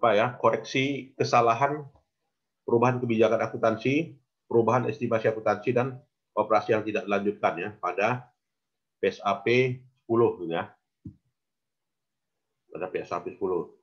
apa ya koreksi kesalahan perubahan kebijakan akuntansi, perubahan estimasi akuntansi dan operasi yang tidak dilanjutkan ya pada PSAP 10 gitu ya. Pada PSAP 10.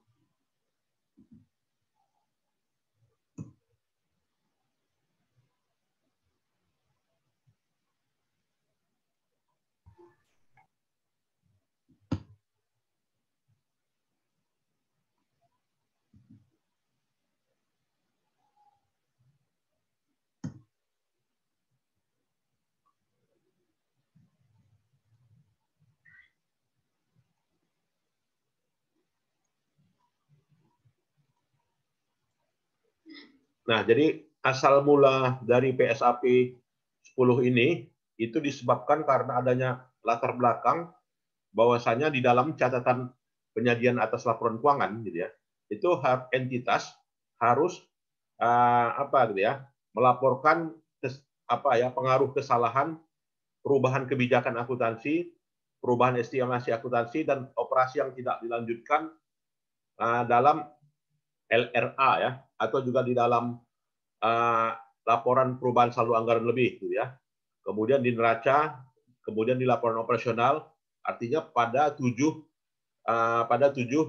Nah, jadi asal mula dari PSAP 10 ini itu disebabkan karena adanya latar belakang bahwasanya di dalam catatan penyajian atas laporan keuangan gitu ya. Itu entitas harus uh, apa gitu ya, melaporkan kes, apa ya pengaruh kesalahan perubahan kebijakan akuntansi, perubahan estimasi akuntansi dan operasi yang tidak dilanjutkan uh, dalam LRA ya atau juga di dalam uh, laporan perubahan saldo anggaran lebih itu ya. Kemudian di neraca, kemudian di laporan operasional artinya pada tujuh uh, pada tujuh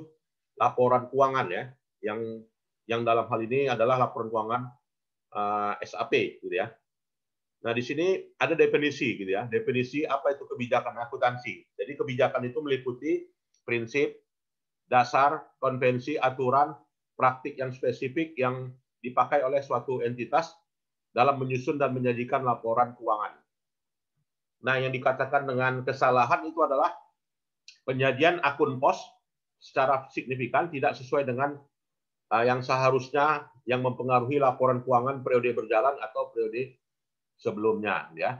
laporan keuangan ya yang yang dalam hal ini adalah laporan keuangan uh, eh, SAP gitu ya. Nah, di sini ada definisi gitu ya. Definisi apa itu kebijakan akuntansi. Jadi kebijakan itu meliputi prinsip, dasar, konvensi, aturan, praktik yang spesifik yang dipakai oleh suatu entitas dalam menyusun dan menyajikan laporan keuangan. Nah, yang dikatakan dengan kesalahan itu adalah penyajian akun pos secara signifikan tidak sesuai dengan eh, yang seharusnya yang mempengaruhi laporan keuangan periode berjalan atau periode sebelumnya ya.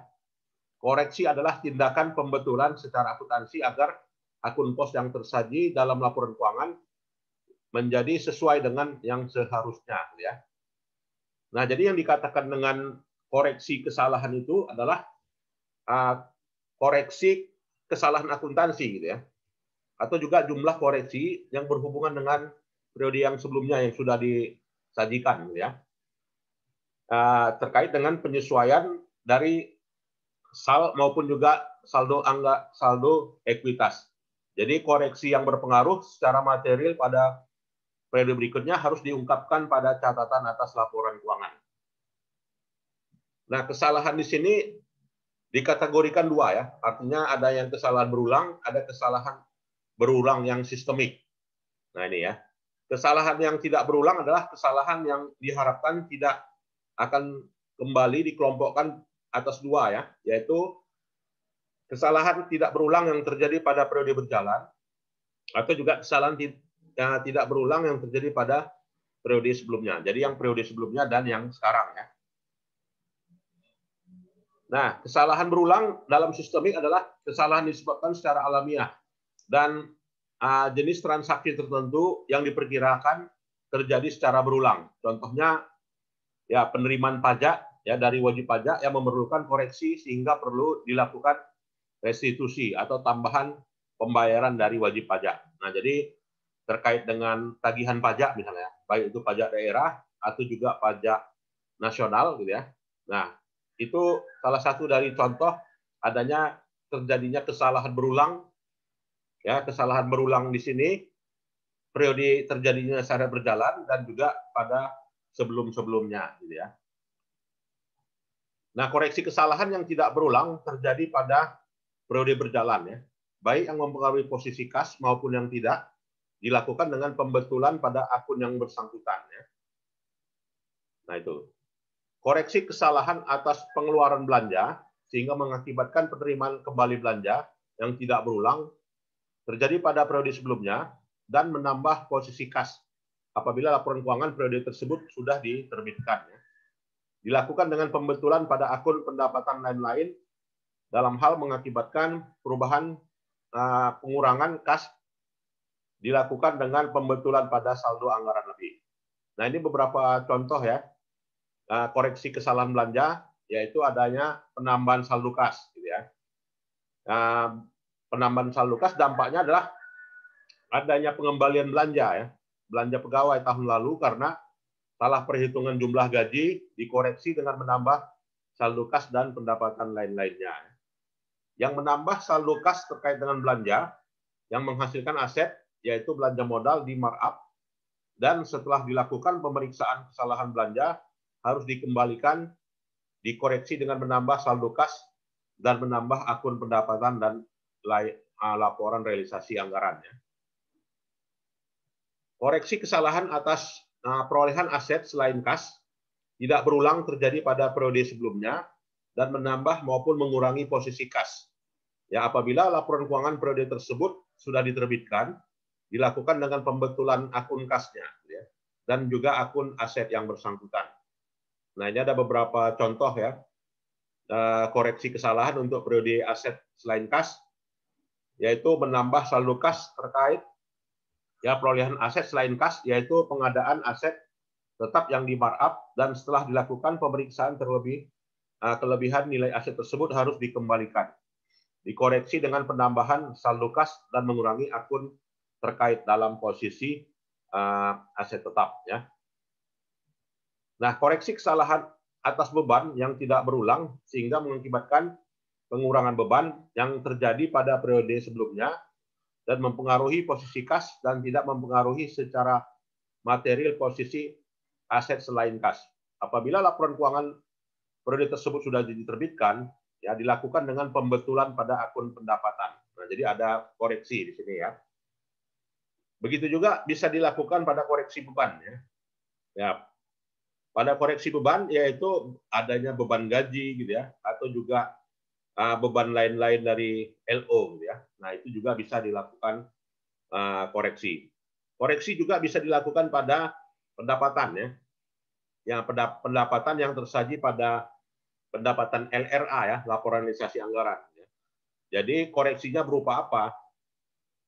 Koreksi adalah tindakan pembetulan secara akuntansi agar akun pos yang tersaji dalam laporan keuangan menjadi sesuai dengan yang seharusnya ya. Nah, jadi yang dikatakan dengan koreksi kesalahan itu adalah uh, koreksi kesalahan akuntansi gitu ya. Atau juga jumlah koreksi yang berhubungan dengan periode yang sebelumnya yang sudah disajikan gitu ya. Uh, terkait dengan penyesuaian dari sal maupun juga saldo angka saldo ekuitas. Jadi koreksi yang berpengaruh secara material pada periode berikutnya harus diungkapkan pada catatan atas laporan keuangan. Nah, kesalahan di sini dikategorikan dua ya. Artinya ada yang kesalahan berulang, ada kesalahan berulang yang sistemik. Nah, ini ya. Kesalahan yang tidak berulang adalah kesalahan yang diharapkan tidak akan kembali dikelompokkan atas dua ya, yaitu kesalahan tidak berulang yang terjadi pada periode berjalan atau juga kesalahan ya, tidak berulang yang terjadi pada periode sebelumnya. Jadi yang periode sebelumnya dan yang sekarang ya. Nah, kesalahan berulang dalam sistemik adalah kesalahan disebabkan secara alamiah dan uh, jenis transaksi tertentu yang diperkirakan terjadi secara berulang. Contohnya ya penerimaan pajak ya dari wajib pajak yang memerlukan koreksi sehingga perlu dilakukan restitusi atau tambahan pembayaran dari wajib pajak. Nah, jadi terkait dengan tagihan pajak misalnya, baik itu pajak daerah atau juga pajak nasional gitu ya. Nah, itu salah satu dari contoh adanya terjadinya kesalahan berulang ya, kesalahan berulang di sini periode terjadinya secara berjalan dan juga pada sebelum-sebelumnya gitu ya. Nah, koreksi kesalahan yang tidak berulang terjadi pada periode berjalan ya, baik yang mempengaruhi posisi kas maupun yang tidak dilakukan dengan pembetulan pada akun yang bersangkutan. Ya. Nah itu. Koreksi kesalahan atas pengeluaran belanja sehingga mengakibatkan penerimaan kembali belanja yang tidak berulang terjadi pada periode sebelumnya dan menambah posisi kas apabila laporan keuangan periode tersebut sudah diterbitkan. Ya. Dilakukan dengan pembetulan pada akun pendapatan lain-lain dalam hal mengakibatkan perubahan ah, pengurangan kas dilakukan dengan pembetulan pada saldo anggaran lebih. Nah, ini beberapa contoh ya. Nah, koreksi kesalahan belanja yaitu adanya penambahan saldo kas gitu ya. Nah, penambahan saldo kas dampaknya adalah adanya pengembalian belanja ya. Belanja pegawai tahun lalu karena salah perhitungan jumlah gaji dikoreksi dengan menambah saldo kas dan pendapatan lain-lainnya. Yang menambah saldo kas terkait dengan belanja yang menghasilkan aset yaitu belanja modal di markup dan setelah dilakukan pemeriksaan kesalahan belanja harus dikembalikan dikoreksi dengan menambah saldo kas dan menambah akun pendapatan dan ah, laporan realisasi anggarannya. Koreksi kesalahan atas ah, perolehan aset selain kas tidak berulang terjadi pada periode sebelumnya dan menambah maupun mengurangi posisi kas. Ya, apabila laporan keuangan periode tersebut sudah diterbitkan, dilakukan dengan pembetulan akun kasnya ya, dan juga akun aset yang bersangkutan. Nah ini ada beberapa contoh ya eh, koreksi kesalahan untuk periode aset selain kas, yaitu menambah saldo kas terkait ya perolehan aset selain kas, yaitu pengadaan aset tetap yang di markup dan setelah dilakukan pemeriksaan terlebih eh, kelebihan nilai aset tersebut harus dikembalikan, dikoreksi dengan penambahan saldo kas dan mengurangi akun terkait dalam posisi uh, aset tetap ya. Nah, koreksi kesalahan atas beban yang tidak berulang sehingga mengakibatkan pengurangan beban yang terjadi pada periode sebelumnya dan mempengaruhi posisi kas dan tidak mempengaruhi secara material posisi aset selain kas. Apabila laporan keuangan periode tersebut sudah diterbitkan, ya dilakukan dengan pembetulan pada akun pendapatan. Nah, jadi ada koreksi di sini ya. Begitu juga bisa dilakukan pada koreksi beban. Ya. ya pada koreksi beban yaitu adanya beban gaji gitu ya atau juga uh, beban lain-lain dari LO gitu ya. Nah, itu juga bisa dilakukan uh, koreksi. Koreksi juga bisa dilakukan pada pendapatan ya. Yang pendapatan yang tersaji pada pendapatan LRA ya, laporan realisasi anggaran ya. Jadi koreksinya berupa apa?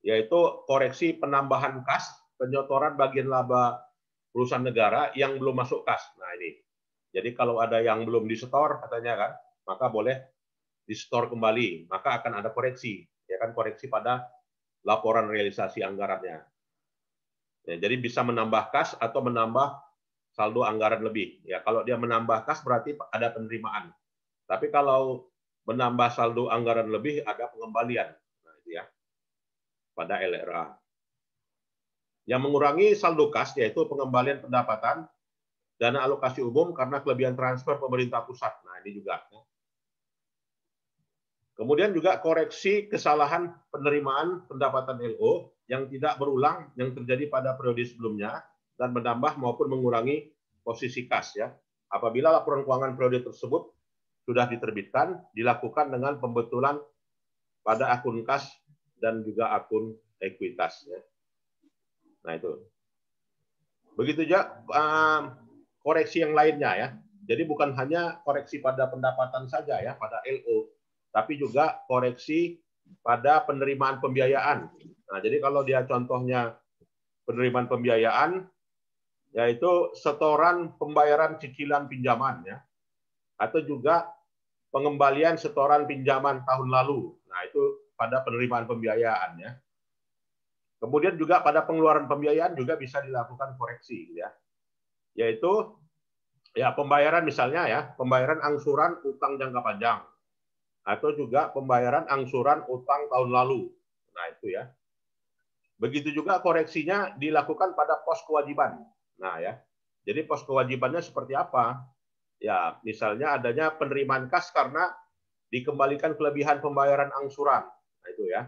yaitu koreksi penambahan kas, penyotoran bagian laba perusahaan negara yang belum masuk kas. Nah ini, jadi kalau ada yang belum disetor katanya kan, maka boleh disetor kembali, maka akan ada koreksi, ya kan koreksi pada laporan realisasi anggarannya. Ya, jadi bisa menambah kas atau menambah saldo anggaran lebih. Ya kalau dia menambah kas berarti ada penerimaan. Tapi kalau menambah saldo anggaran lebih ada pengembalian. Nah, itu ya pada LRA. Yang mengurangi saldo kas yaitu pengembalian pendapatan dana alokasi umum karena kelebihan transfer pemerintah pusat. Nah, ini juga. Ya. Kemudian juga koreksi kesalahan penerimaan pendapatan LO yang tidak berulang yang terjadi pada periode sebelumnya dan menambah maupun mengurangi posisi kas ya. Apabila laporan keuangan periode tersebut sudah diterbitkan, dilakukan dengan pembetulan pada akun kas dan juga akun ekuitasnya. Nah itu. Begitu juga um, koreksi yang lainnya ya. Jadi bukan hanya koreksi pada pendapatan saja ya, pada LO, tapi juga koreksi pada penerimaan pembiayaan. Nah, jadi kalau dia contohnya penerimaan pembiayaan, yaitu setoran pembayaran cicilan pinjaman ya, atau juga pengembalian setoran pinjaman tahun lalu pada penerimaan pembiayaan ya. Kemudian juga pada pengeluaran pembiayaan juga bisa dilakukan koreksi ya. Yaitu ya pembayaran misalnya ya, pembayaran angsuran utang jangka panjang atau juga pembayaran angsuran utang tahun lalu. Nah, itu ya. Begitu juga koreksinya dilakukan pada pos kewajiban. Nah, ya. Jadi pos kewajibannya seperti apa? Ya, misalnya adanya penerimaan kas karena dikembalikan kelebihan pembayaran angsuran. Nah, itu ya.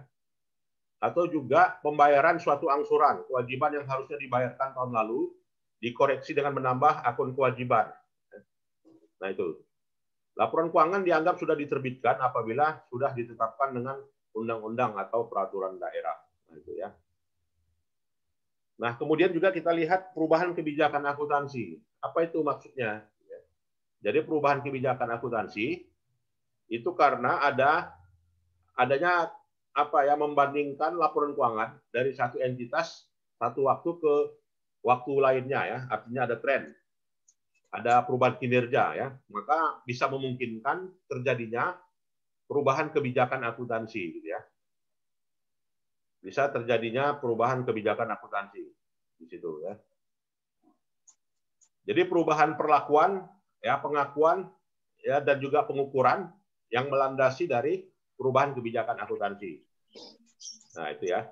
Atau juga pembayaran suatu angsuran, kewajiban yang harusnya dibayarkan tahun lalu, dikoreksi dengan menambah akun kewajiban. Nah, itu. Laporan keuangan dianggap sudah diterbitkan apabila sudah ditetapkan dengan undang-undang atau peraturan daerah. Nah, itu ya. Nah, kemudian juga kita lihat perubahan kebijakan akuntansi. Apa itu maksudnya? Jadi perubahan kebijakan akuntansi itu karena ada adanya apa ya membandingkan laporan keuangan dari satu entitas satu waktu ke waktu lainnya ya artinya ada tren ada perubahan kinerja ya maka bisa memungkinkan terjadinya perubahan kebijakan akuntansi gitu ya bisa terjadinya perubahan kebijakan akuntansi di situ ya jadi perubahan perlakuan ya pengakuan ya dan juga pengukuran yang melandasi dari perubahan kebijakan akuntansi. Nah, itu ya.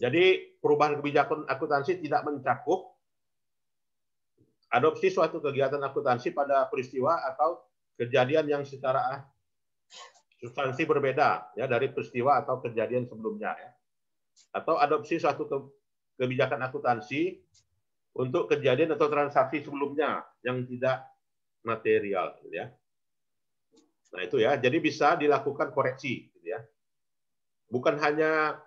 Jadi, perubahan kebijakan akuntansi tidak mencakup adopsi suatu kegiatan akuntansi pada peristiwa atau kejadian yang secara substansi berbeda ya dari peristiwa atau kejadian sebelumnya ya. Atau adopsi suatu ke, kebijakan akuntansi untuk kejadian atau transaksi sebelumnya yang tidak material gitu ya. Nah itu ya, jadi bisa dilakukan koreksi, gitu ya. Bukan hanya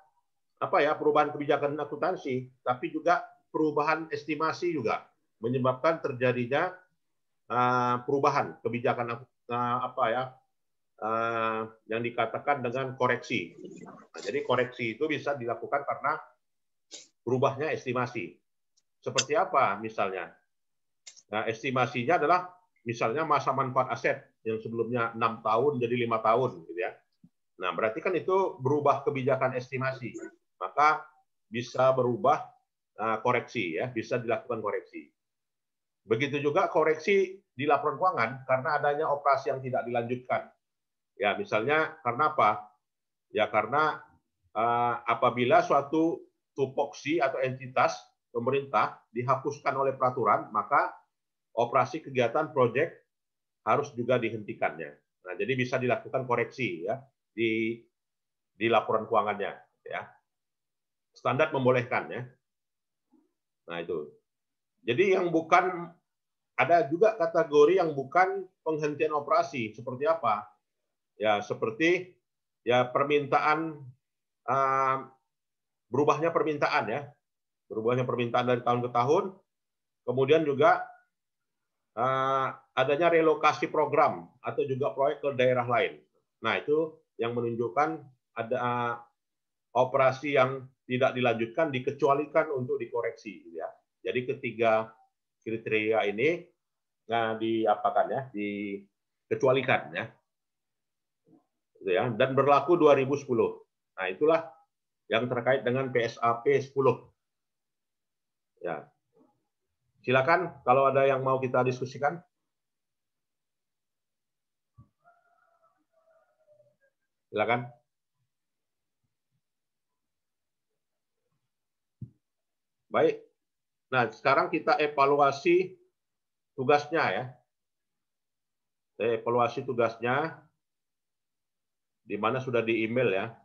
apa ya perubahan kebijakan akuntansi, tapi juga perubahan estimasi juga menyebabkan terjadinya uh, perubahan kebijakan uh, apa ya uh, yang dikatakan dengan koreksi. Nah, jadi koreksi itu bisa dilakukan karena berubahnya estimasi. Seperti apa misalnya? Nah, estimasinya adalah misalnya masa manfaat aset yang sebelumnya enam tahun jadi lima tahun gitu ya. Nah, berarti kan itu berubah kebijakan estimasi. Maka bisa berubah uh, koreksi ya, bisa dilakukan koreksi. Begitu juga koreksi di laporan keuangan karena adanya operasi yang tidak dilanjutkan. Ya, misalnya karena apa? Ya karena uh, apabila suatu tupoksi atau entitas pemerintah dihapuskan oleh peraturan, maka operasi kegiatan proyek harus juga dihentikannya. Nah, jadi bisa dilakukan koreksi ya di di laporan keuangannya ya. Standar membolehkan ya. Nah, itu. Jadi yang bukan ada juga kategori yang bukan penghentian operasi seperti apa? Ya, seperti ya permintaan uh, berubahnya permintaan ya. Berubahnya permintaan dari tahun ke tahun. Kemudian juga Eh, adanya relokasi program atau juga proyek ke daerah lain. Nah, itu yang menunjukkan ada eh, operasi yang tidak dilanjutkan dikecualikan untuk dikoreksi ya. Jadi ketiga kriteria ini nah eh, diapakan ya, dikecualikan ya. Gitu ya dan berlaku 2010. Nah, itulah yang terkait dengan PSAP 10. Ya, Silakan kalau ada yang mau kita diskusikan. Silakan. Baik. Nah, sekarang kita evaluasi tugasnya ya. Saya evaluasi tugasnya di mana sudah di email ya.